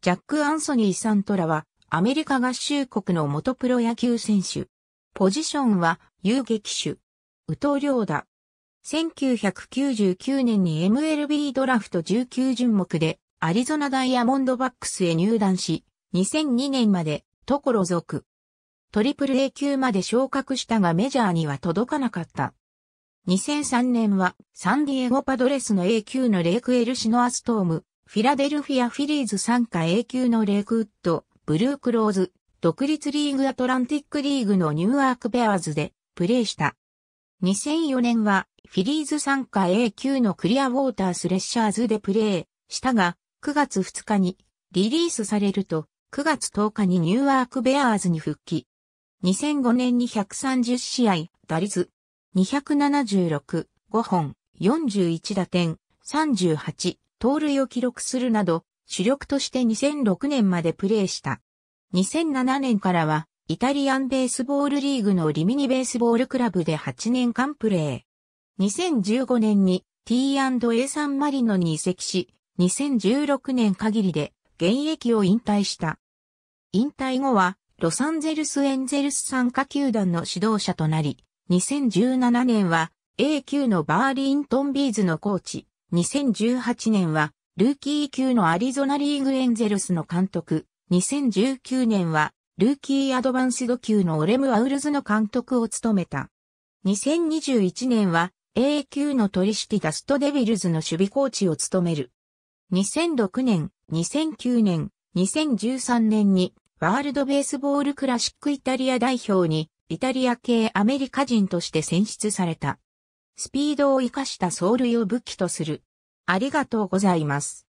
ジャック・アンソニー・サントラは、アメリカ合衆国の元プロ野球選手。ポジションは、遊撃手。宇藤良だ。1999年に MLB ドラフト19順目で、アリゾナダイヤモンドバックスへ入団し、2002年まで、ところ属。トリプル A 級まで昇格したがメジャーには届かなかった。2003年は、サンディエゴパドレスの A 級のレイクエルシノアストーム、フィラデルフィア・フィリーズ参加永久のレイクウッド、ブルークローズ、独立リーグアトランティックリーグのニューアークベアーズでプレーした。2004年はフィリーズ参加 A 級のクリアウォータースレッシャーズでプレーしたが9月2日にリリースされると9月10日にニューアークベアーズに復帰。2005年に130試合打率276、5本、41打点、38、盗塁を記録するなど、主力として2006年までプレーした。2007年からは、イタリアンベースボールリーグのリミニベースボールクラブで8年間プレー。2015年に T&A サンマリノに移籍し、2016年限りで現役を引退した。引退後は、ロサンゼルスエンゼルス参加球団の指導者となり、2017年は A 級のバーリントンビーズのコーチ、2018年は、ルーキー級のアリゾナリーグエンゼルスの監督、2019年は、ルーキーアドバンスド級のオレム・アウルズの監督を務めた。2021年は、A 級のトリシティ・ダスト・デビルズの守備コーチを務める。2006年、2009年、2013年に、ワールドベースボールクラシックイタリア代表に、イタリア系アメリカ人として選出された。スピードを生かした走塁を武器とする。ありがとうございます。